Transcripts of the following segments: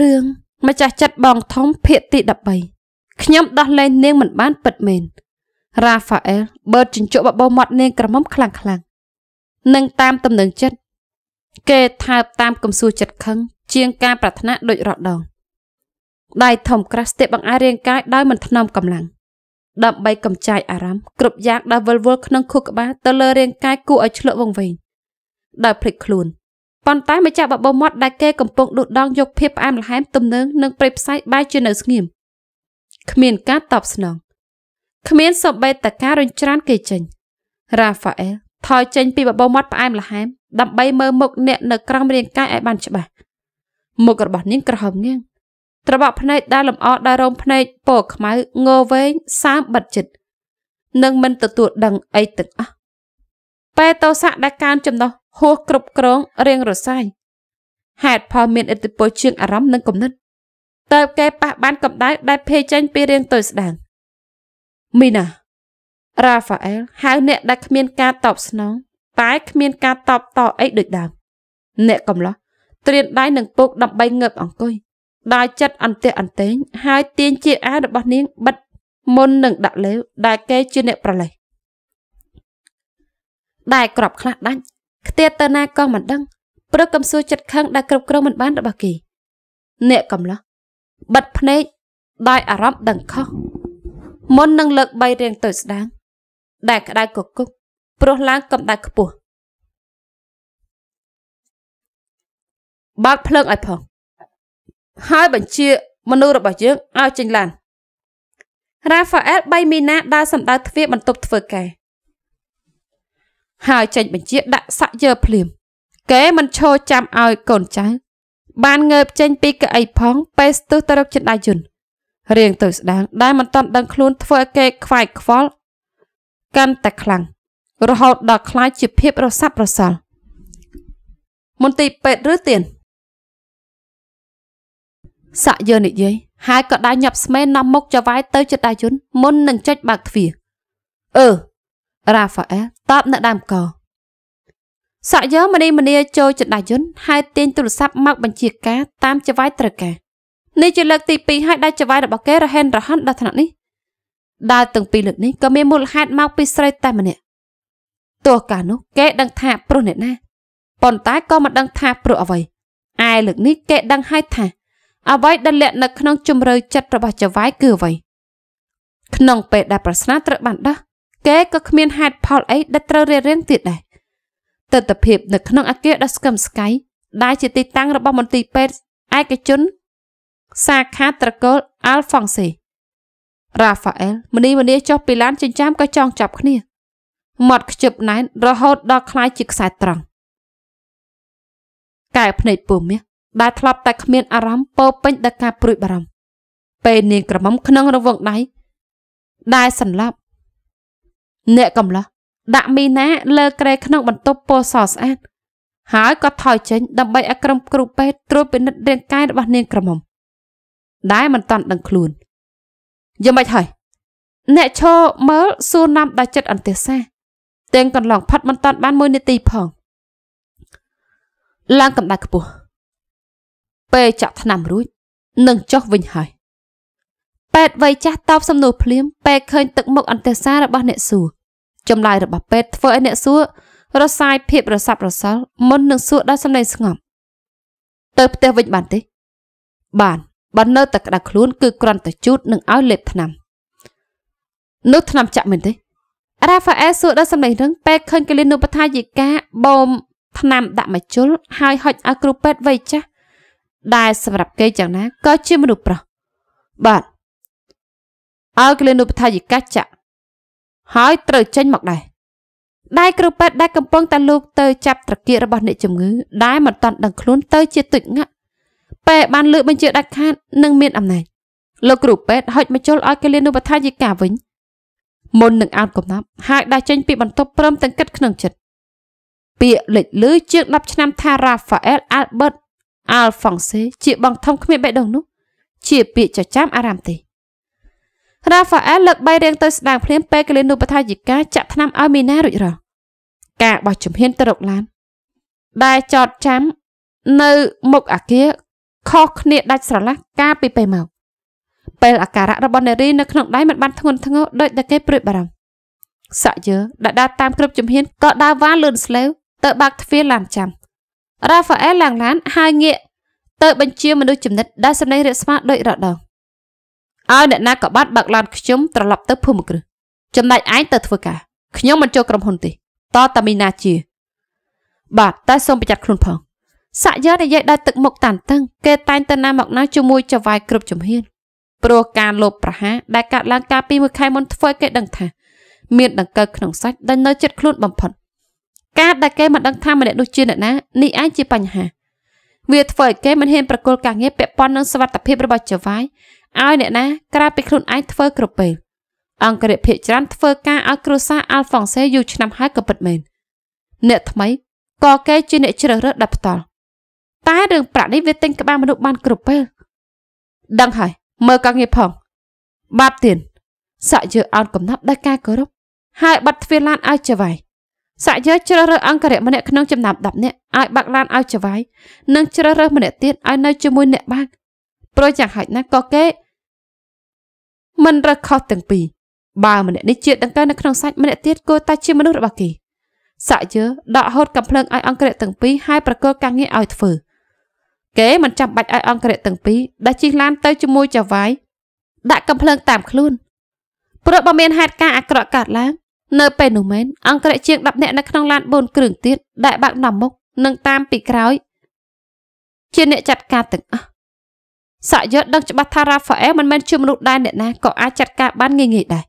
រឿងម្ចាស់ចិត្តបងធំភាកទី13ខ្ញុំដោះលែងនាងមិនបានពិតមែនរ៉ាហ្វាអែលបើកជញ្ជក់បបោមាត់នាង ក្រមុំខ្លាំងខ្លាំងនិងតាមទំនឹងចិត្តគេថើបតាមកំសួរចិត្តខឹង ជាងការប្រាថ្នាដូចរដងដៃធំក្រាស់ស្ទាបបង្អែរាងកាយដោយមិនថ្នមកម្លាំងដើម្បីកំចាយអារម្មណ៍គ្រប់យ៉ាងដែលវិលវល់ក្នុងខួរក្បាលទៅលើរាងកាយគួរឲ្យឆ្លក់វង្វេងដោយភ្លេចខ្លួនប៉ុន្តែម្ចាស់បបោមាត់ដែលគេកំពុងដួតដងយកភាពផ្អែមល្ហែមទំនើងនិងព្រៃផ្សៃបាយជានៅស្ងៀមគ្មានការតបស្នងគ្មានសបេតការរញច្រានគេចេញរ៉ាហ្វាអែលថយចេញ ពីបបោមាត់ផ្អែមល្ហែមដើម្បីមើលមុខអ្នកនៅក្រោមរាងកាយឲ្យបានច្បាស់មុខរបស់នាងក្រហមងាងត្របកភ្នែកដែលលម្អដោយរោមភ្នែកពណ៌ខ្មៅងវែងសាមបិទជិតនិងមិនទទួលដឹងអីទាំងអស់បេតោសៈដែលកានចំណោះហួសគ្រប់គ្រងរៀងរសាយហេតុផលមានឥទ្ធិពលជាងអារម្មណ៍និងគំនិតតើបគេប៉ះបានកម្ដៅដែលភេចេញពីរៀងទៅស្ដាងមីណារ៉ាហ្វាអែលហៅអ្នកដែលគ្មានការតបស្នង តែគ្មានការតបតអីដូចដើមអ្នកកំឡោះត្រៀនដៃនឹងពុកដើម្បីងើបអង្គុយដោយចិត្តអន្ទះអន្ទែងហើយទាញជាអាវរបស់នាងបិទមុននឹងដាក់លេវដែលគេជាអ្នកប្រលេះដែលក្របខ្លះដាច់ខ្ទាតទៅណាក៏មិនដឹងព្រោះកំសួរចិត្តខឹងដែលគ្រប់គ្រងមិនបានរបស់គេអ្នកកំឡោះបិទភ្នែកដោយអារម្មណ៍ដឹងខុសមុននឹងលើកបីរៀងទៅស្ដាងដែលក្តៅកគុកព្រោះឡើងកម្ដៅខ្ពស់បើកភ្លើងឲ្យផងហើយបញ្ជាមនុស្សរបស់យើងឲ្យចេញឡានរ៉ាហ្វាអែល3មីណាដើរសម្ដៅទ្វារបន្ទប់ធ្វើការហើយចេញបញ្ជាដាក់សាក់យើភ្លាមគេមិនឈរចាំឲ្យកូនចៅបានងើបចេញពីកៅអីផងពេលស្ទុះទៅរកចិនដៃយុនរៀងទៅស្ដាង ដែលមិនតាន់ដឹងខ្លួនធ្វើឲ្យគេខ្វាយខ្វល់កាន់តែខ្លាំងរហូតដល់ខ្លាចជាភាពរសាប់រសល់មន្ទីរពេទ្យឬទៀនសាក់យើនិយាយហើយក៏ដាញ់ញាប់ស្មេនាំមុខចវាយទៅចិត្តដាយុនមុននឹងចុចបើកទ្វារអឺរ៉ាហ្វាអែលតបនៅដើមកសក់យើមនីមនីចូលចន្ទាយុនហើយទាញទូរស័ព្ទមកបញ្ជាការ តាមចវាយត្រូវការនេះជាលើកទី2ហើយដែលចវាយរបស់គេរហែនរហ័នដល់ថ្នាក់នេះដែលទាំងពីរលើកនេះក៏មានមូលហេតុមកពីស្រីតែម្នាក់ទោះកាលនោះគេដឹងថាព្រោះអ្នកណាប៉ុន្តែក៏មិនដឹងថាព្រោះអ្វីឯលើកនេះគេដឹងហើយថា អ្វីដែលលាក់ នៅក្នុងជំរឿចិត្តរបស់ចវាយគឺអ្វីក្នុងពេលដែលប្រស្នាត្រូវបានដោះគេក៏គ្មានហេតុផលអីដែលត្រូវរារាំងទៀតដែរទស្សនភាពនៅក្នុងអាគារដ៏ស្កឹមស្កៃដែល ជាទីតាំងរបស់មន្ទីរពេទ្យឯកជនសាខាត្រកូល Alphonse Raphael មនីមនីចុះពីឡានចិញ្ចាមក៏ចងចាប់គ្នាមាត់ខ្ជិបណែនរហូត ដល់ខ្លាយជាខ្សែត្រង់កែភ្នែកពុំមាសដែលធ្លាប់ តែគ្មានអារម្មណ៍ពោពេញដោយការព្រួយបារម្ភពេលនាងក្រមុំក្នុងរវងដៃដែលសន្លប់អ្នកកំឡោះដាក់មីណាលើក្រែក្នុងបន្ទប់ពណ៌សស្អាតហើយក៏ថយចេញ ដើម្បីឲ្យក្រុមគ្រូពេទ្យត្រួតពិនិត្យរាងកាយរបស់នាងក្រមុំដែលមិនតាន់ដឹងខ្លួនយ៉ាងម៉េចហើយ អ្នកឈរមើលសួរនាំដល់ចិត្តអន្តេសាទាំងកន្លងផាត់មិនតាន់បានមួយនាទីផងឡើងកម្ដៅខ្ពស់ពេលចាក់ថ្នាំរួចនឹងចុះវិញហើយ ពេទ្យវ័យចាស់តបសំណួរភ្លាមពេលឃើញទឹកមុខអន្តេសារបស់អ្នកសួរចម្លើយរបស់ពេទ្យធ្វើឲ្យអ្នកសួររសាយភាពរសាប់រសល់មុននឹងសួរដល់សំឡេងស្ងប់ទៅផ្ទះវិញបានទេបានបើនៅតែក្តៅខ្លួនគឺគ្រាន់តែជូតនឹងឲ្យលេបថ្នាំនោះថ្នាំចាក់មែនទេរ៉ាហ្វាអែលសួរដល់សំឡេងរឹងពេលឃើញកលិននុបថាយិកាបូមថ្នាំ ដាក់មជុលហើយហុចឲ្យគ្រូពេទ្យវ័យចាស់ដែលសម្រាប់គេយ៉ាងណាក៏ជាមនុស្សប្រុសបាទឲ្យកលិននុបថាយិកាចាក់ហើយត្រូវចេញមកដែរដៃគ្រូពេទ្យដែលកំពុងតែលោកទៅចាប់ត្រគាករបស់អ្នកជំងឺដែលមិនតាន់ដឹងខ្លួនទៅជាទុច្ចងាក់ពេលបានលើកបញ្ជាដាច់ខាតនិងមានអំណាចលោកគ្រូពេទ្យហុចបញ្ចូលឲ្យកិលានុបដ្ឋាយិកាវិញមុននឹងអោតកំណប់ហើយដាច់ចេញពីបន្ទប់ព្រមទាំងគិតក្នុងចិត្តពាក្យលេចលឺជាង10ឆ្នាំថា Rafael Albert Alphonse ជាបងធំគ្មានបេះដូងនោះជាពាក្យចចាំអារម្មណ៍ទេរ៉ាហ្វាអែលលើកបីរៀងទៅស្ដាងភ្លាមពេលកលៀននូបថាយិកាចាក់ថ្នាំឲ្យមីណារួចរាល់ការបោះជំហានទៅរកឡានដែលចតចាំនៅមុខអាគារខុសគ្នាដាច់ស្រឡះកាលពីពេលមកពេលអាការៈរបស់នារីនៅក្នុងដៃมันបានធ្ងន់ធ្ងរដោយតែគេព្រួយបារម្ភសាក់យើដែលដើរតាមគ្រប់ជំហានក៏ដើរវ៉ាលឿនស្លេវទៅបាក់ទ្វារឡានចាំរ៉ាហ្វាអែលឡើងឡានហើយងាកទៅបញ្ជាមនុស្សចំណិតដែលសម្លេងរាកស្មារតីរដងឲ្យអ្នកណាក៏បានបើកឡានខ្ញុំត្រឡប់ទៅភូមិគ្រឹះចំណែកឯងទៅធ្វើការខ្ញុំមិនចូលក្រុមហ៊ុនទេតតាមីណាជា បាទតែសូមប្រយ័ត្នខ្លួនផងសាក់យកនិយាយដោយទឹកមុខតានតឹង គេតែងទៅណាមកណាជាមួយចវាយគ្រប់ជំហានព្រោះការលោបប្រហារដែលកើតឡើងកាលពីមួយខែមុនធ្វើឲ្យគេដឹងថាមានដង្កើក្នុងសាច់ដែលនៅចិត្តខ្លួនបំផុត ការដែលគេមិនដឹងថាម្នាក់នោះជាអ្នកណានេះឯងជាបញ្ហាវាធ្វើឲ្យគេមិនហ៊ានប្រគល់ការងារពាក់ព័ន្ធនឹងសវត្ថិភាពរបស់ចវាយឲ្យអ្នកណាក្រៅពីខ្លួនឯងធ្វើគ្រប់ពេលអង្គរភាកច្រើនធ្វើការឲ្យគ្រួសារអាល់ហ្វុងសេយូរឆ្នាំហើយក៏ពិតមែនអ្នកថ្មីក៏គេជាអ្នកជ្រើសរើសដល់ផ្ទាល់តែរឿងប្រាក់នេះវាទិញក្បាលមនុស្សបានគ្រប់ពេលដឹងហើយមើលកាងារផង បាបទៀតសាក់យើអោនកំណត់ដោយការគោរពហើយបាត់ទ្វារឡានឲ្យចវាយសាក់យើជ្រើសរើសអង្គរៈម្នាក់ក្នុងចំណោម10នាក់ឲ្យបាក់ឡានឲ្យចវាយនិងជ្រើសរើសម្នាក់ទៀតឲ្យនៅជាមួយអ្នកបាក់ប្រយ៉ាងហោចណាស់ក៏គេមិនរើសខុសទាំងពីរបើម្នាក់នេះជាដង្កើនៅក្នុងសាច់ម្នាក់ទៀតគួរតែជាមនុស្សរបស់គេសាក់យឺដកហូតកំភ្លើងឲ្យអង្គរៈទាំងពីរហើយប្រកល់ការងារឲ្យធ្វើគេមិនចាំបាច់ឲ្យអង្គរៈទាំងពីរដែលជិះឡានទៅជាមួយចៅវាយដាក់កំភ្លើងតាមខ្លួនព្រោះបើមានហេតុការណ៍អាក្រក់កើតឡើងនៅ ពេលនោះមែនអង្គរៈជាង10នាក់នៅក្នុងឡាន4គ្រឿងទៀតដែលបាក់ដំមុខនិងតាមពីក្រោយជាអ្នកចាត់ការទាំងអស់សាក់យត់ដឹងច្បាស់ថារ៉ាហ្វាអែលមិនមែនជាមនុស្សដែលអ្នកណាក៏អាចចាត់ការបានងាយៗដែរ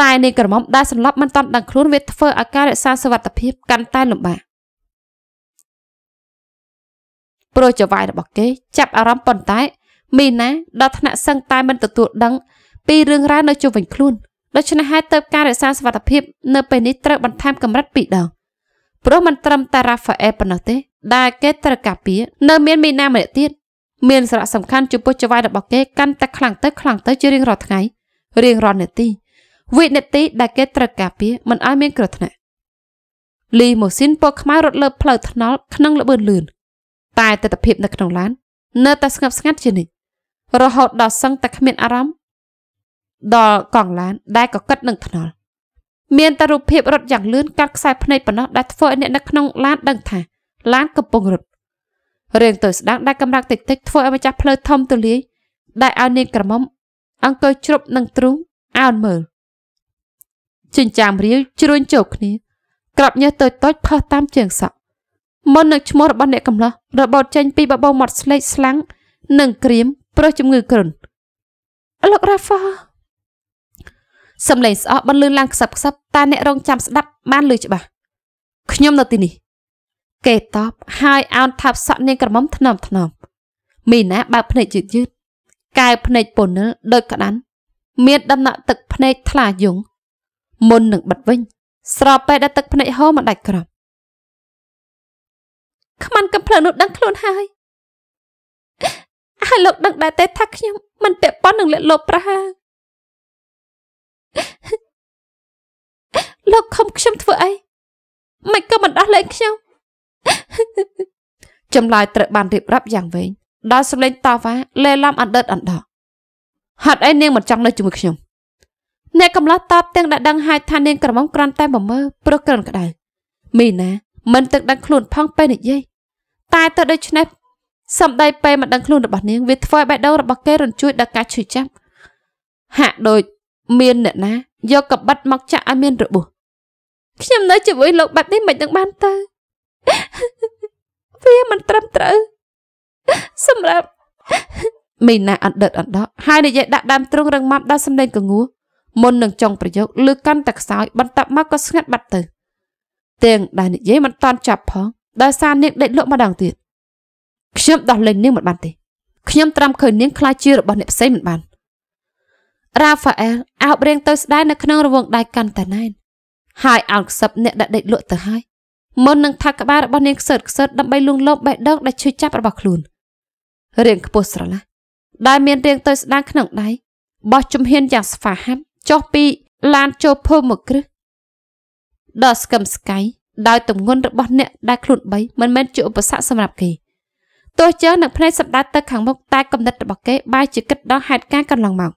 តែនាងក្រមុំដែលសន្លប់មិនតាន់ដឹងខ្លួនវាធ្វើឲ្យការរក្សាសុវត្ថិភាពកាន់តែលំបាកប្រូចវាយរបស់គេ ចាប់អារម្មណ៍ប៉ុន្តែមីណាដល់ថ្នាក់សឹងតែមិនទទួលដឹងពីរឿងរ៉ាវនៅជុំវិញខ្លួនដូច្នេះហើយទៅការរក្សាសុវត្ថិភាពនៅពេលនេះត្រូវបន្ថែមកម្រិតពីរដងព្រោះមិនត្រឹមតែរ៉ាហ្វាអែលប៉ុណ្ណោះទេដែលគេត្រូវការពារនៅមានមីណាម្នាក់ទៀតមានសារៈសំខាន់ចំពោះចវាយរបស់គេកាន់តែខ្លាំងទៅខ្លាំងទៅជារៀងរាល់ថ្ងៃរៀងរាល់នាទីវិនាទីដែលគេត្រូវការពារមិនឲ្យមានគ្រោះថ្នាក់លីម៉ូស៊ីនពណ៌ខ្មៅរត់លើផ្លូវថ្នល់ក្នុងល្បឿនលឿនតែទស្សនភាព នៅក្នុងឡាន នៅតែស្ងប់ស្ងាត់ជានិច្ចរហូត ដល់សឹងតែគ្មានអារម្មណ៍ដល់កង់ឡាន ដែលកកិតនឹងថ្នល់មានតែរូបភាពរត់យ៉ាងលឿនកាត់ខ្សែភ្នែកប៉ុណ្ណោះដែលធ្វើឲ្យអ្នកនៅក្នុងឡានដឹងថាឡានកំពុងរត់រឿងទៅស្ដាងដាច់កម្រាក់តិចតិចធ្វើឲ្យម្ចាស់ផ្លូវធំទូលាយដែលឲ្យនាងក្រមុំអង្គុយជ្រប់នឹងទ្រូងអោនមើលចិញ្ចាមរាវជ្រួញជោកគ្នាក្របញើសតូចតូចផុសតាមជើងសក់មុននឹងឈ្មោះរបស់អ្នកកំឡោះរបូតចេញពីបបោមាត់ស្លេកស្លាំងនិងក្រៀមព្រោះជំងឺគ្រុនលោករ៉ាហ្វាសំឡេងស្អកបន្លឺឡើងខ្សឹបខ្សឹបតាអ្នករងចាំស្ដាប់បានឮច្បាស់ខ្ញុំនៅទីនេះគេតបហើយអោនថាប់សក់នាងក្រមុំធ្នមធ្នមមីណាបើកភ្នែកយឺតយឺតកែវភ្នែកពនិលដូចក្តាន់មានដំណក់ទឹកភ្នែកថ្លាយង មុននឹងបិទវិញ ស្របពេលដែលទឹកភ្នែកហូរមកដាច់ក្រំខ្មាន់កំភ្លើងនោះដឹងខ្លួនហើយហើយលោកដឹងដែរទេថាខ្ញុំមិនពាក់ព័ន្ធនឹងលាក់លោបប្រហាលោកខំខ្ញុំធ្វើអីមិនក៏មិនដោះលែងខ្ញុំចម្លើយត្រូវបានរៀបរាប់យ៉ាងវែងដោយសម្លេងតវ៉ាលេឡំអណ្ដើតអណ្ដោះហេតុអីនាងមិនចង់នៅជាមួយខ្ញុំអ្នកកំឡោះតបទាំងដែលដឹងហើយថានាងក្រមុំក្រាន់តែមកមើលព្រោះក្រិនក្តៅមីណាមិនទឹកដឹងខ្លួនផងពេលនិយាយតែទៅដូច្នេះសម្ដីពេលមិនដឹងខ្លួនរបស់នាងវាធ្វើឲ្យបេះដូងរបស់គេរញ្ជួយដល់ការឈឺចាប់ហាក់ដូចមានអ្នកណាយកកបិតមកចាក់ឲ្យមានរបួសខ្ញុំនៅជាមួយលោកបែបនេះមិននឹងបានទៅវាមិនត្រឹមត្រូវសម្រាប់មីណាអណ្ដិតអណ្ដោហើយនិយាយដាក់ដើមទ្រូងរឹងមាំដល់សម្លេងកងួមុននឹងចុងប្រយោគឬកាន់តែខ្សោយបន្ទាប់មកក៏ស្ងាត់បាត់ទៅទាំងដែលនិយាយមិនតាន់ចប់ផងដោយសារនាងដេកលក់ម្ដងទៀតខ្ញុំដោះលែងនាងមិនបានទេខ្ញុំត្រាំឃើញនាងខ្លាចជារបស់អ្នកផ្សេងមិនបានរ៉ាហ្វាអែលអោបរៀងទៅស្ដាយនៅក្នុងរវងដៃកាន់តាណែនហើយអោនខ្សឹបអ្នកដែលដេកលក់ទៅហើយមុននឹងថាក្បាលរបស់នាងខ្សឹតខ្សឹតដើម្បីលួងលោមបេះដូងដែលឈឺចាប់របស់ខ្លួនរាងខ្ពស់ស្រឡះដែលមានរាងទៅស្ដាងក្នុងដៃបោះជំហានយ៉ាងស្វាហាប់ចុះពីឡានចូលភូមិមកគ្រឹះដល់ស្កឹមស្កៃដោយទម្ងន់របស់អ្នកដែលខ្លួនបីមិនមែនជាឧបសគ្គសម្រាប់គេទោះជានឹងភ្នែកសម្ដៅទៅខាងមុខតែគំនិតរបស់គេបែរជាគិតដល់ហេតុការណ៍កន្លងមក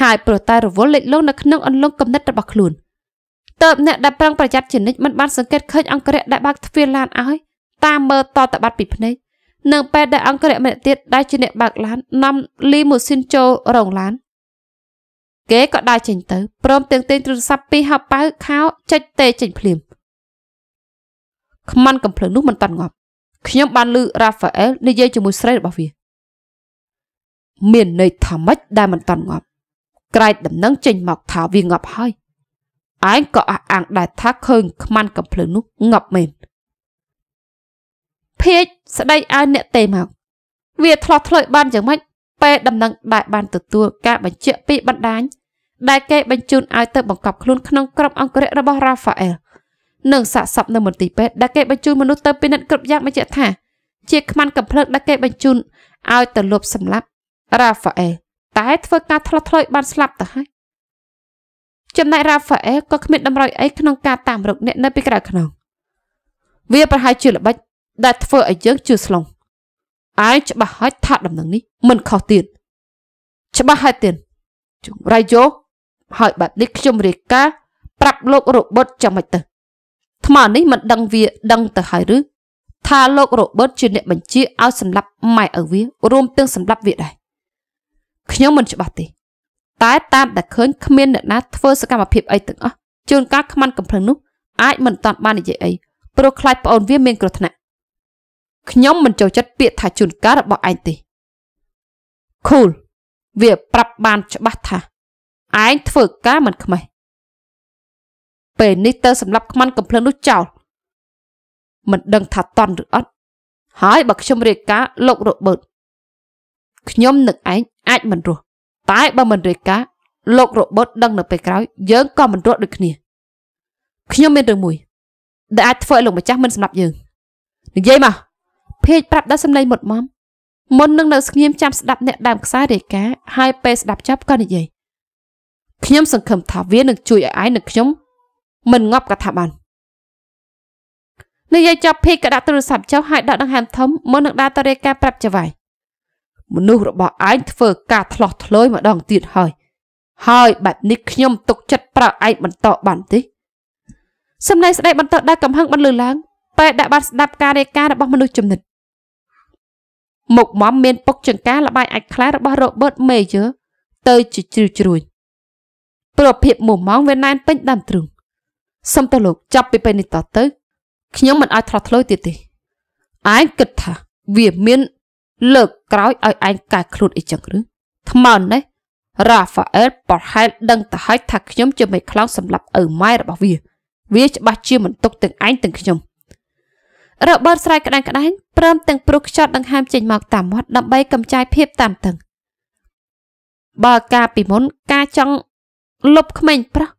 ហើយព្រោះតែរវល់លេចលងនៅក្នុងអន្លង់គំនិតរបស់ខ្លួន។ទៅអ្នកដែលប្រឹងប្រយ័ត្នជានិច្ចមិនបានសង្កេតឃើញអង្គរៈដែលបើកទ្វារឡានឲ្យតាមមើលតតបាត់ពីភ្នែកនឹងពេលដែលអង្គរៈម្នាក់ទៀតដែលជាអ្នកបើកឡាននាំលីមូស៊ីនចូលរោងឡានគេក៏ដើរចេញទៅព្រមទាំងទិញទូរស័ព្ទពីហៅប៉ៅខោចុចតេចេញភ្លាមខ្មាន់កំភ្លើងនោះមិនតាន់ងាប់ខ្ញុំបានលឺរ៉ាហ្វាអែលនិយាយជាមួយស្រីរបស់វាមានន័យថាម៉េចដែលមិនតាន់ងាប់ក្រែកដំណឹងចេញមកថាវាងាប់ហើយឯងក៏អះអាងដែរថាឃើញខ្មាន់កំភ្លើងនោះងប់មែនភេកស្ដីឲ្យអ្នកទេមកវាឆ្លោះឆ្លើយបានយ៉ាងម៉េចពេលដំណឹងដែលបានទទួលការបញ្ជាក់ពីបណ្ដាញដែលគេបញ្ជូនឲ្យទៅបង្កប់ខ្លួនក្នុងក្របអង្គរៈរបស់ Raphael និងសាកសពនៅមន្ទីរពេទ្យដែលគេបញ្ជូនមនុស្សទៅពិនិត្យគ្រប់យ៉ាងបញ្ជាក់ថាជាខ្មាន់កំភ្លើងដែលគេបញ្ជូនឲ្យទៅលបសម្លាប់ Raphael តែធ្វើការឆ្លោះឆ្លើយបានស្លាប់ទៅហើយចំណែក Raphael ក៏គ្មានតម្រុយអីក្នុងការតាមរកអ្នកនៅពីក្រៅខ្នងវាប្រហែលជាល្បិចដែលធ្វើឲ្យយើងជឿស្លងអាយច្បាស់ហើយថាដំណឹងនេះមិនខុសទៀតច្បាស់ហើយទៀតជុំរៃយោហើយបាទនេះខ្ញុំរាយការណ៍ប្រាប់លោករបឺតចាំមិនទៅ ថ្មនេះមិន ដឹងវា ដឹងទៅហើយឬថាលោករ៉ូបឺតជាអ្នក បញ្ជាឲ្យសម្លាប់ម៉ែឪវា រួមទាំងសម្លាប់វាដែរខ្ញុំមិនច្បាស់ទេតែតាមតែឃើញគ្មានអ្នកណាធ្វើសកម្មភាពអីទាំងអស់ជួនកាលខ្មាន់កំភ្លឹងនោះអាចមិនតាន់បាននិយាយអីព្រោះខ្លាចប្អូនវាមានគ្រោះថ្នាក់ខ្ញុំមិនចូលចិត្តពាក្យថាជួនកាលរបស់ឯងទេខូលវាប្រាប់បានច្បាស់ថាឯងធ្វើការមិនខ្មេះពេលនេះទៅសម្រាប់ខ្មាន់កំភ្លឹងនោះចោលមិនដឹងថាតន់ឬអត់ហើយបើខ្ញុំរៀបការលោករបើតខ្ញុំនឹកឯងអាចមិនរស់តែបើមិនរាយការណ៍លោករបត់ដឹង នៅពេលក្រោយយើងក៏មិនរត់ដូចគ្នាខ្ញុំមានរឿងមួយ ដែលអាចធ្វើឲ្យលោកម្ចាស់មិនស្ដាប់យើងនិយាយមកភេកប្រាប់ដល់សំឡេងមុតមមមុននឹងនៅស្ងៀមចាំស្ដាប់អ្នកដើមខ្សែរាយការណ៍ហើយពេលស្ដាប់ចប់ក៏និយាយខ្ញុំសង្ឃឹមថាវានឹងជួយឲ្យឯងនិងខ្ញុំ មិនងាប់កថាបាននិយាយចប់ភេកក៏ដាក់ទូរស័ព្ទចុះហើយដកដង្ហើមធំមុននឹងដើរទៅរាយការណ៍ប្រាប់ចៅវាយមនុស្សរបស់ឯងធ្វើការឆ្លោះឆ្លើយម្ដងទៀតហើយហើយបែបនេះខ្ញុំទុកចិត្តប្រើឯងបន្តបានទេសំឡេងស្ដីបន្តដែលកំហឹងបានលើឡើងពេទ្យដាក់បានស្ដាប់ការរាយការណ៍របស់មនុស្សចំណិតមុខមមមានពុកចង្ការលបាយអាចខ្លារបស់ Robert Mayer ទៅជាជ្រឿជ្រួយប្រភាពមួយម៉ោងវាណែនពេញដើមទ្រូងសុំទៅលោកចាប់ពីពេលនេះតទៅ ខ្ញុំមិនឲ្យថោះធ្លើយទៀតទេឯងគិតថាវាមានលើកក្រោយឲ្យឯងកែខ្លួនអីចឹងឬថ្មើណេះរ៉ាហ្វាអែលប្រហែលដឹងទៅហើយថាខ្ញុំជាមេខ្លោងសម្រាប់ឪម៉ែរបស់វាវាច្បាស់ជាមិនទុកទាំងឯងទាំងខ្ញុំ របបស្រែកក្តែងក្តែងព្រមទាំងព្រុសខ្ចត់ដង្ហើមចេញមកតាមមាត់ដើម្បីកម្ចាយភាពតានតឹងបើការពីមុនការចង់លុបក្មេងប្រុស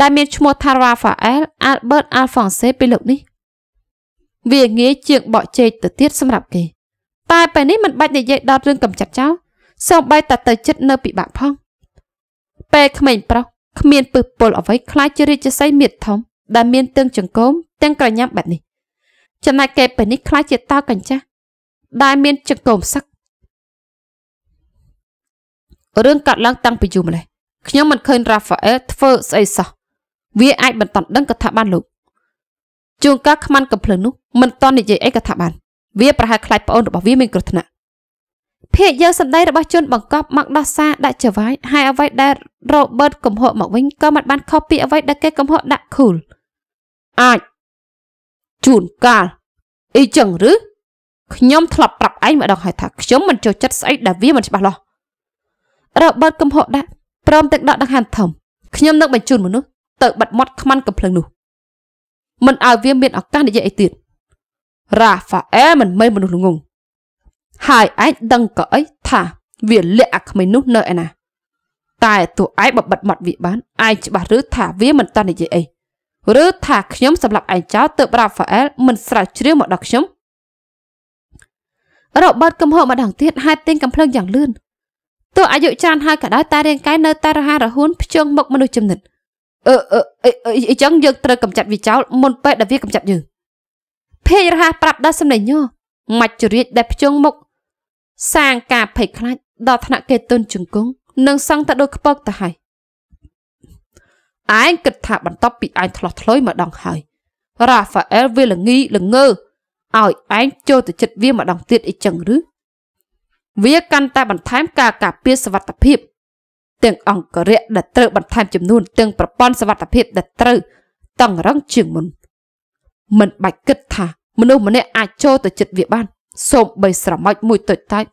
ដែលមានឈ្មោះថា Rafael Albert Alphonse ពីលោកនេះ វាងាយជាងបកចេកទៅទៀតសម្រាប់គេតែពេលនេះមិនបាច់និយាយដល់រឿងកំចាត់ចោលសូម្បីតែទៅចិត្តនៅពិបាកផង ពេលក្មេងប្រុសគ្មានពឹសពលអ្វីខ្លាចជារាជសីមៀតធំ ដែល មានទាំងចង្គមទាំងក្រញាំបែបនេះចំណែកគេពេលនេះខ្លាចជាតោកញ្ចាស់ដែលមាន ចង្គមសឹករឿងកាត់ឡើងតាំងពីយូរម្ល៉េះខ្ញុំមិនឃើញរ៉ាហ្វាអែលធ្វើស្អីសោះវាអាចបន្តដឹងកថាបាន លោកជួនកាលខ្មាន់កំភ្លើងនោះមិនតន់និយាយអីកថាបានវាប្រហែលខ្លាចប្អូនរបស់វាមានគ្រោះថ្នាក់ភាកយកសម្ដីរបស់ជនបង្កប់មកដោះសារដាក់ចវាយហើយអ្វីដែលរ៉ូបឺតកំហកមកវិញក៏មិនបានខុសពីអ្វីដែលគេកំហកដាក់ខូលអាចជួនកាលអីចឹងឬខ្ញុំធ្លាប់ប្រាប់ឯងម្ដងហើយថាខ្ញុំមិនចូលចិត្តស្អីដែលវាមិនច្បាស់លាស់រ៉ូបឺតកំហកដាក់ព្រមទាំងដកដង្ហើមធំខ្ញុំនឹងបញ្ជូនមនុស្សទៅបិទមាត់ខ្មាន់កំភ្លឹងនោះមិនឲ្យវាមានឱកាសនិយាយអីទៀតរ៉ាហ្វាអែមិនមែនមនុស្សល្ងងហើយឯងដឹងក៏អីថាវាលាក់អាក្មេងនោះនៅឯណា តែទោះឯងបបិទមាត់វាបានឯងច្បាស់ឬ ថាវាមិនតាន់និយាយអីឬថាខ្ញុំសម្រាប់ឯងចោលទៅរ៉ាហ្វាអែលមិនស្រាវជ្រាវមកដល់ខ្ញុំរបត់កំហកម្ដងទៀតហេតុទិញកំភ្លើងយ៉ាងលឿនទោះអាយុច្រើនហើយក៏ដោយតែរាងកាយនៅតែរហ័សរហួនភ្ជង់មុខមនុស្សចំណិតអឺអឺអីអញ្ចឹងយើងត្រូវកម្ចាត់វាចោលមុនពេលដែលវាកម្ចាត់យើងភាយរហ័សប្រាប់ដល់សំលេងញោមច្ចរាជដែលភ្ជង់មុខសាងការភ័យខ្លាចដល់ថ្នាក់គេទុនជង្គង់និងសង់ទៅដូចខ្ពើកទៅហើយឯងគិតថាបន្ទាប់ពីឯងឆ្លោះឆ្លោយម្ដងហើយរ៉ាហ្វាអែលវាល្ងីល្ងើឲ្យឯងចូលទៅចិត្តវាម្ដងទៀតអីចឹងឬ វាកាន់តែបន្ថែមការការពារសវត្ថភាពទាំងអង្គរៈដែលត្រូវបន្ថែមចំនួនទាំងប្រព័ន្ធសវត្ថភាពដែលត្រូវតឹងរឹងជាងមុនមិនបាច់គិតថាមនុស្សម្នាក់អាចចូលទៅចិត្តវាបានសូមបីស្រមោចមួយតូចតាច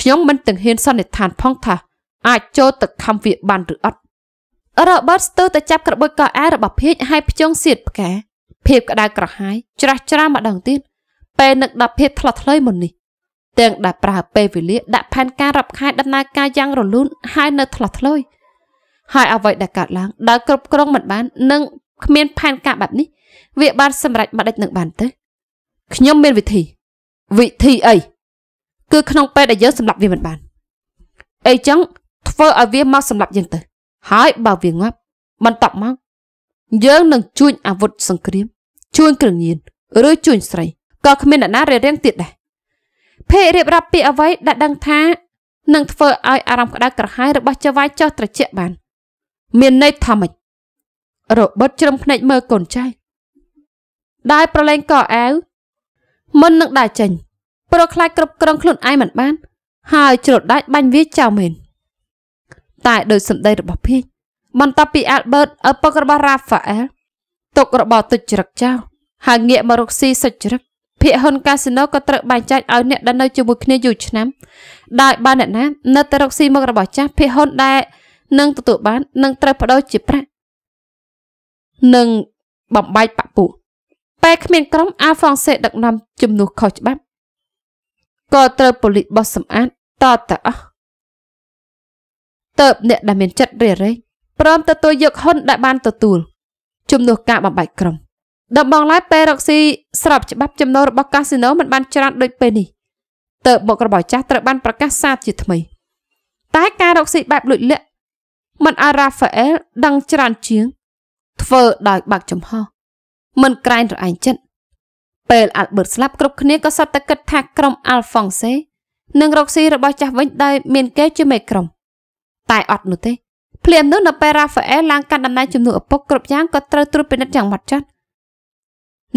ខ្ញុំមិនទាំងហ៊ាន សន្និដ្ឋានផង ថា អាចចូលទៅខំវាបានឬអត់រ៉ូបឺតស្ទើរតែចាប់ក្របួយកោអារបស់ភេកហើយផ្ជុងសៀតផ្កាភាពក្តៅក្រហាយច្រាស់ច្រាម្ដងទៀតពេលនឹកដល់ភាពថ្លត់ថ្លើយមុននេះទាំងដែលប្រើពេលវេលាដាក់ផែនការរាប់ខែដំណើរការយ៉ាងរលូនហើយនៅថ្លត់ថ្លើយហើយអ្វីដែលកើតឡើងដែលគ្រប់គ្រងមិនបាននិងគ្មានផែនការបែបនេះវាបានសម្រេចមកដេចនឹងបានទេខ្ញុំមានវិធីវិធីអីគឺក្នុងពេលដែលយើងសម្លាប់វាមិនបានអីចឹងធ្វើឲ្យវាមកសម្លាប់យើងទៅ ហើយបើវាងាប់បន្តមកយើងនឹងជួញអាវុធសង្គ្រាម ជួញគ្រឿងញៀនឬជួញស្រីក៏គ្មានអ្នកណារារាំងទៀតដែរភេករៀបរាប់ពីអ្វីដែលដឹងថានឹងធ្វើឲ្យអារម្មណ៍ក្តៅក្រហាយរបស់ចៅវាយចោះត្រជាក់បានមានន័យថាម៉េចរបិតជ្រឹមភ្នែកមើលកូនចៅដោយប្រឡែងកអាវមុននឹងដើរចេញព្រោះខ្លាចគ្រប់គ្រងខ្លួនឯងមិនបាន ហើយជ្រដាច់បាញ់វាចោលមែនតែដោយសម្ដីរបស់ភីបន្ទាប់ពី Albert ឪពុករបស់ Raphael ទុករបរទុច្ចរិតចោលហើយងាកមករកស៊ីសុច្ចរិតភាគហ៊ុនកាស៊ីណូក៏ត្រូវបែងចែកឲ្យអ្នកដែលនៅ ជាមួយគ្នាយូរឆ្នាំដោយបើអ្នកណានៅតែរកស៊ីមុខរបស់ចាស់ភាគហ៊ុនដែលនឹងទទួលបាននឹងត្រូវបដូរជាប្រាក់និងបំបាយបាក់ពួកប៉ែគ្មានក្រុមអាហ្វ្រង់សេដឹកនាំជំនួសខុសច្បាប់ក៏ត្រូវប៉ូលីសបោះសម្អាតតតអស់តើបអ្នកដែលមានចិត្តរារែកព្រមទទួលយកហ៊ុនដែលបានទទួល ជំនួសការបំបែកក្រុមដំបងឡើយពេលរកស៊ីស្របច្បាប់ចំណូលរបស់កាស៊ីណូមិនបានច្រើនដូចពេលនេះតើបុករបស់ចាស់ត្រូវបាន ប្រកាសសាជាថ្មីតែការរកស៊ីបែបលួចលាក់មិនអារ៉ាហ្វាអែលដឹងច្រើនជាង ធ្វើដោយបាក់ចំហមិនក្រែងរឯងចិត្តពេលអាល់ប៊ឺតស្លាប់គ្រប់គ្នាក៏សត្វតែគិតថាក្រុមអាល់ហ្វង់សេ និងរកស៊ីរបស់ចាស់វិញដែលមានគេជាមេក្រុម តែអត់នោះទេភ្លាមនោះនៅពេលរ៉ាហ្វែអែលឡើងកាន់តំណែងជំនួសឪពុកគ្រប់យ៉ាងក៏ត្រូវត្រួតពិនិត្យយ៉ាងម៉ត់ចត់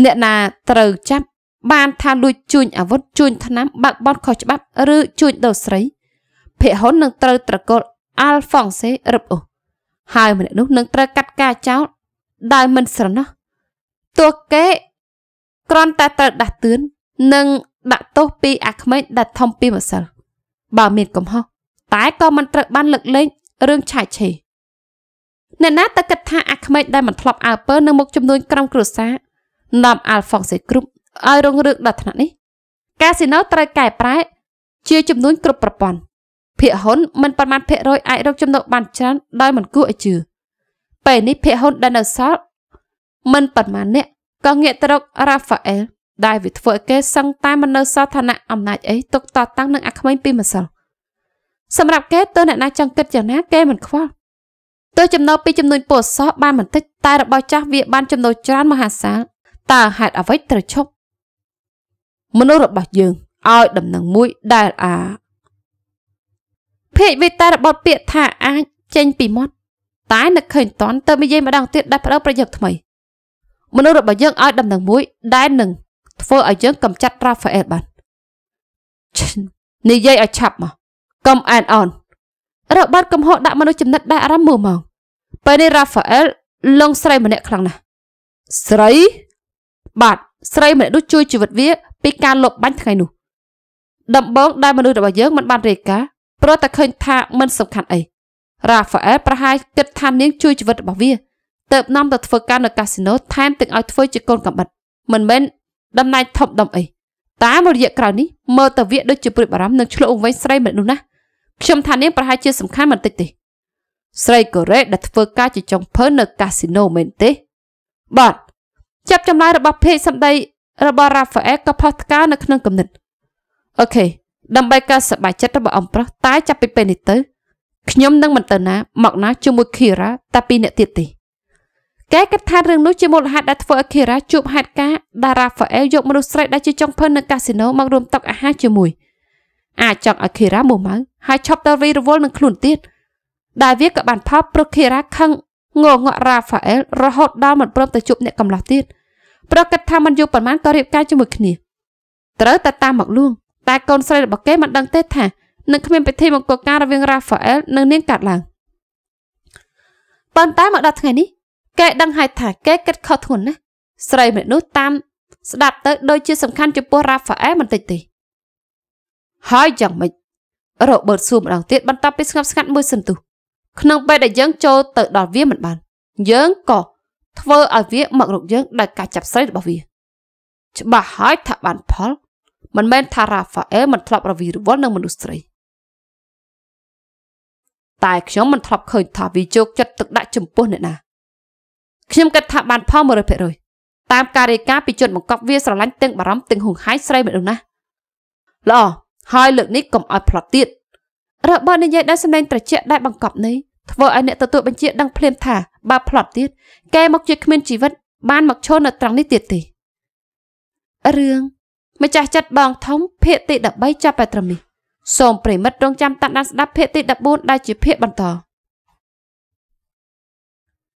អ្នកណាត្រូវចាប់បានថាលួចជួញអាវុធជួញថ្នាំបាក់បោតខុសច្បាប់ ឬជួញដូរស្រីភិហ៊ុននឹងត្រូវត្រកូលអាល់ហ្វង់សេរឹបអូសហើយម្នាក់នោះនឹងត្រូវកាត់ការចោលដោយមិនស្រណោះទោះគេគ្រាន់តែត្រូវដាស់តឿននិងដាក់ទោសពីអាក្មេកដែលធំពីម្សិលបើមានកំហុសតែក៏មិនត្រូវបានលើកលែងរឿងឆាឆេះអ្នកណាតើគិតថាអាក្មេកដែលមិនធ្លាប់អើពើនៅមុខចំនួនក្រុមគ្រួសារនាំអាល់ហ្វុងសេគ្រប់ឲ្យរងរឿងដល់ថ្នាក់នេះ កាស៊ីណូត្រូវកែប្រែជាចំនួនគ្រប់ប្រព័ន្ធភាគហ៊ុនមិនប្រមាណភាគរយអាចរកចំណូលបានច្រើនដោយមិនគួរឲ្យជឿពេលនេះភាគហ៊ុនដែលនៅសល់មិនប៉ុន្មានអ្នកក៏ងាកទៅរករ៉ាហ្វាអែលដែលវាធ្វើឲ្យគេសឹងតែមិននៅសល់ឋានៈអំណាចអីទុកតតាំងនឹងអាក្មេងពីម្សិលសម្រាប់គេទោះអ្នកណាចង់គិតយ៉ាងណាគេមិនខ្វល់ទោះចំណូលពីចំនួនពលសោះបានបន្តិចតែរបស់ចាស់វា បានចំណូលច្រើនមហាសាលតើហេតុអ្វីត្រូវឈប់មនុស្សរបស់យើងឲ្យដំណឹងមួយដែលអាភេកវិតារបត់ពាក្យថាអាចចេញ ពីមាត់តែនឹកឃើញតន់ទៅនិយាយម្ដងទៀតដាច់ប្រដៅប្រយោគថ្មីមនុស្សរបស់យើងឲ្យដំណឹងមួយដែលនឹងធ្វើឲ្យយើងកំចាត់រ៉ាហ្វាអែលបាននិយាយឲ្យឆាប់មកកុំអែនអនរបបកំហុសដាក់មនុស្សចំណិតដាក់អារម្មណ៍មើលមកពេលនេះរ៉ាហ្វាអែលលងស្រីម្នាក់ខ្លាំងណាស់ស្រី បាទស្រីម្នាក់នោះជួយជីវិតវាពីការលបបាញ់ថ្ងៃនោះដំបងដែលមនុស្សរបស់យើងមិនបានរេកាព្រោះតែឃើញថាមិនសំខាន់អីរ៉ាហ្វាអែលប្រហែលគិតថានាងជួយជីវិតរបស់វាទៅនាំទៅធ្វើការនៅកាស៊ីណូថែមទាំងឲ្យធ្វើជាកូនកំបិតមិនមែនដំណែងធំដុំអីតាមរយៈក្រោយនេះមើលទៅវាដូចជាព្រួយបារម្ភនឹងឆ្លក់អង្វែងស្រីមនុស្សណាខ្ញុំថានាងប្រហែលជាសំខាន់បន្តិចទេ ស្រីកូរ៉េដែលធ្វើការជាចុងភៅនៅកាស៊ីណូមែនទេ បាទចាប់ចម្លើយរបស់ភេកសម្ដីរបស់ Raphael ក៏ផុសថ្កើនៅក្នុងគំនិតអូខេដើម្បីការសប្បាយចិត្តរបស់អំប្រុសតែចាប់ពីពេលនេះទៅខ្ញុំនឹងមិនទៅណាមកណាជាមួយ Kira តែពីរនាក់ទៀតទេគេគិតថារឿងនោះជាមូលហេតុដែលធ្វើឲ្យ Kira ជួបហេតុការណ៍ដែល Raphael យកមនុស្សស្រីដែលជាចុងភៅនៅកាស៊ីណូមករួមតុអាហារជាមួយអាចចង់ឲ្យ Kira មួម៉ៅហើយឈប់តវិរវល់នឹងខ្លួនទៀតដែលវាក៏បានផលព្រោះ Kira ខឹងងងក់ Raphael រហូតដល់មិនព្រមទៅជួបអ្នកកំឡោះទៀតប្រកាសថាមិនយូរប៉ុន្មានក៏រៀបការជាមួយគ្នាត្រូវតែតាមមកលួង តែកូនស្រីរបស់គេមិនដឹងទេថានឹងគ្មានពិធីមង្គលការរវាង Raphael និងនាងកាត់ឡើងប៉ុន្តែមកដល់ថ្ងៃនេះគេដឹងហើយថាគេគិតខុសធ្ងន់ណាស់ស្រីម្នាក់នោះតាម ស្ដាប់ទៅដូចជាសំខាន់ចំពោះរ៉ាហ្វាអែលបន្តិចទេហើយយ៉ាងម៉េចរ៉ូបឺតសួរម្ដងទៀតបន្ទាប់ពីស្ងប់ស្ងាត់មួយសន្ទុះក្នុងពេលដែលយើងចូលទៅដល់វាមិនបាន យើងក៏ធ្វើឲ្យវាមករកយើងដោយការចាប់ស្រីរបស់វា ច្បាស់ហើយថាបានផលមិនមែនថារ៉ាហ្វាអែលមិនធ្លាប់រវីរវល់នឹងមនុស្សស្រីតែខ្ញុំមិនធ្លាប់ឃើញថាវាជោគចិត្តទឹកដាក់ចំពោះអ្នកណាខ្ញុំគិតថាបានផល100%តាមការរាយការណ៍ពីជនបង្កប់វាស្រឡាញ់ទាំងបារម្ភទាំងហុងហាយស្រីមិនដឹងណាល្អហើយលើកនេះកុំឲ្យផ្លត់ទៀតរបស់និយាយដោយសម្ដែងត្រជាក់ដែលបង្កប់នេះធ្វើឲ្យអ្នកទទួលបញ្ជាដឹងភ្លាមថាបើផ្លត់ទៀតគេមកជាគ្មានជីវិតបានមកឈរនៅត្រង់នេះទៀតទេរឿងម្ចាស់ចិត្តបងធំភាគទី13ចាប់តែត្រឹមនេះសូមប្រិមិត្តរងចាំតាមដានស្ដាប់ភាគទី14ដែលជាភាគបន្ត។